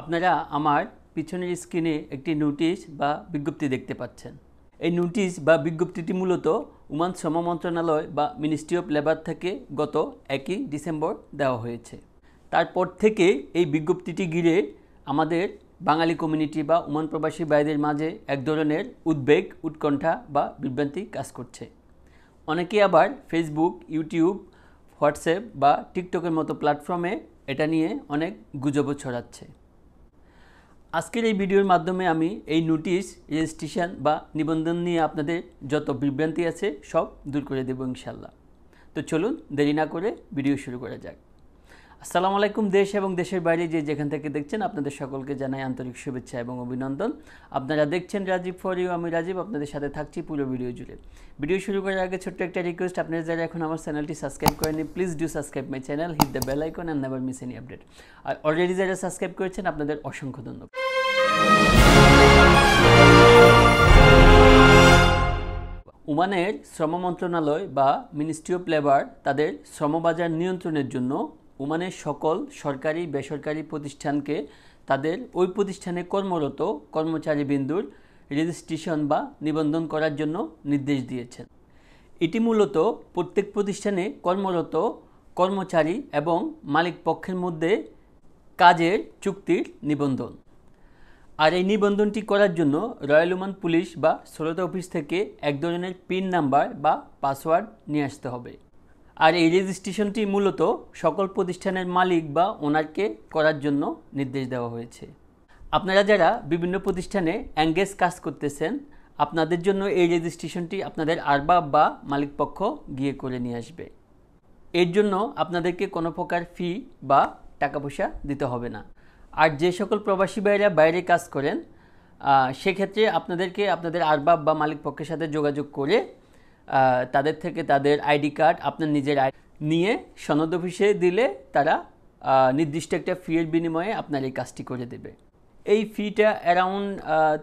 আপনারা আমার পিছনের স্ক্রিনে একটি নোটিশ বা বিজ্ঞপ্তি দেখতে পাচ্ছেন এই নোটিশ বা বিজ্ঞপ্তিটি মূলত উমান শ্রম মন্ত্রণালয় বা মিনিস্ট্রি অফ লেবার থেকে গত একই ডিসেম্বর দেওয়া হয়েছে তারপর থেকে এই বিজ্ঞপ্তিটি ঘিরে আমাদের বাঙালি কমিউনিটি বা উমান প্রবাসী বাইদের মাঝে এক ধরনের উদ্বেগ উৎকণ্ঠা বা বিভ্রান্তি কাজ করছে অনেকে আবার ফেসবুক ইউটিউব হোয়াটসঅ্যাপ বা টিকটকের মতো প্ল্যাটফর্মে এটা নিয়ে অনেক গুজবও ছড়াচ্ছে আজকের এই ভিডিওর মাধ্যমে আমি এই নোটিশ রেজিস্ট্রেশন বা নিবন্ধন নিয়ে আপনাদের যত বিভ্রান্তি আছে সব দূর করে দেব ইনশাল্লাহ তো চলুন দেরি না করে ভিডিও শুরু করা যাক আসসালামু আলাইকুম দেশ এবং দেশের বাইরে যে যেখান থেকে দেখছেন আপনাদের সকলকে জানাই আন্তরিক শুভেচ্ছা এবং অভিনন্দন আপনারা দেখছেন রাজীব ফর ইউ আমি রাজীব আপনাদের সাথে থাকছি পুরো ভিডিও জুড়ে ভিডিও শুরু করার আগে ছোট্ট একটা রিকোয়েস্ট আপনারা যারা এখন আমার চ্যানেলটি সাবস্ক্রাইব করেনি please do subscribe my channel hit the bell icon and never miss any update আর অলরেডি যারা সাবস্ক্রাইব করেছেন আপনাদের অসংখ্য ধন্যবাদ ওমানের শ্রম মন্ত্রণালয় বা মিনিস্ট্রি অফ লেবার তাদের শ্রমবাজার নিয়ন্ত্রণের জন্য ওমানে সকল সরকারি বেসরকারি প্রতিষ্ঠানকে তাদের ওই প্রতিষ্ঠানে কর্মরত কর্মচারীবৃন্দুর রেজিস্ট্রেশন বা নিবন্ধন করার জন্য নির্দেশ দিয়েছেন এটি মূলত প্রত্যেক প্রতিষ্ঠানে কর্মরত কর্মচারী এবং মালিক পক্ষের মধ্যে কাজের চুক্তির নিবন্ধন আর এই নিবন্ধনটি করার জন্য রয়্যাল ওমান পুলিশ বা শ্রোতা অফিস থেকে এক ধরনের পিন নাম্বার বা পাসওয়ার্ড নিয়ে আসতে হবে আর এই রেজিস্ট্রেশনটি মূলত সকল প্রতিষ্ঠানের মালিক বা ওনারকে করার জন্য নির্দেশ দেওয়া হয়েছে আপনারা যারা বিভিন্ন প্রতিষ্ঠানে অ্যাঙ্গেজ কাজ করতেছেন আপনাদের জন্য এই রেজিস্ট্রেশনটি আপনাদের আরবাব বা মালিকপক্ষ গিয়ে করে নিয়ে আসবে এর জন্য আপনাদেরকে কোনো প্রকার ফি বা টাকা পয়সা দিতে হবে না আর যে সকল প্রবাসী ভাইরা বাইরে কাজ করেন সেক্ষেত্রে আপনাদেরকে আপনাদের আরবাব বা মালিকপক্ষের সাথে যোগাযোগ করে তাদের থেকে তাদের আইডি কার্ড আপনার নিজের নিয়ে সনদ অফিসে দিলে তারা নির্দিষ্ট একটা ফিয়ের বিনিময়ে আপনার এই কাজটি করে দেবে এই ফিটা অ্যারাউন্ড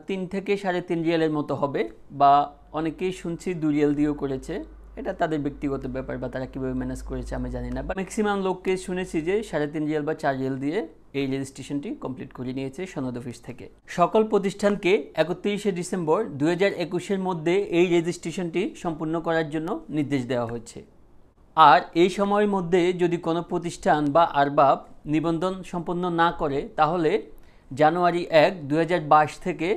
তিন থেকে সাড়ে তিন রিয়ালের মতো হবে বা অনেকেই শুনছি দু রিয়াল দিয়েও করেছে এটা তাদের ব্যক্তিগত ব্যাপার বা তারা কীভাবে ম্যানেজ করেছে আমি জানি না বা ম্যাক্সিমাম লোককে শুনেছি যে সাড়ে তিন রিয়াল বা চার রিয়াল দিয়ে এই রেজিস্ট্রেশনটি কমপ্লিট করে নিয়েছে সনদ অফিস থেকে সকল প্রতিষ্ঠানকে একত্রিশে ডিসেম্বর দু হাজার একুশের মধ্যে এই রেজিস্ট্রেশনটি সম্পূর্ণ করার জন্য নির্দেশ দেওয়া হয়েছে আর এই সময়ের মধ্যে যদি কোনো প্রতিষ্ঠান বা আরবাব নিবন্ধন সম্পন্ন না করে তাহলে জানুয়ারি এক দু থেকে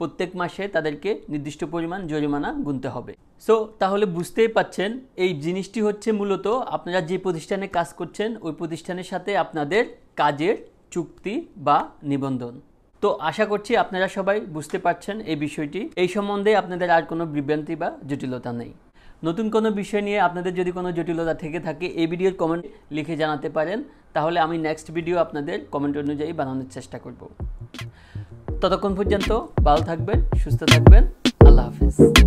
প্রত্যেক মাসে তাদেরকে নির্দিষ্ট পরিমাণ জরিমানা গুনতে হবে সো তাহলে বুঝতেই পাচ্ছেন এই জিনিসটি হচ্ছে মূলত আপনারা যে প্রতিষ্ঠানে কাজ করছেন ওই প্রতিষ্ঠানের সাথে আপনাদের কাজের চুক্তি বা নিবন্ধন তো আশা করছি আপনারা সবাই বুঝতে পারছেন এই বিষয়টি এই সম্বন্ধে আপনাদের আর কোনো বিভ্রান্তি বা জটিলতা নেই নতুন কোনো বিষয় নিয়ে আপনাদের যদি কোনো জটিলতা থেকে থাকে এই ভিডিওর কমেন্ট লিখে জানাতে পারেন তাহলে আমি নেক্সট ভিডিও আপনাদের কমেন্ট অনুযায়ী বানানোর চেষ্টা করব ততক্ষণ পর্যন্ত ভালো থাকবেন সুস্থ থাকবেন আল্লাহ হাফিজ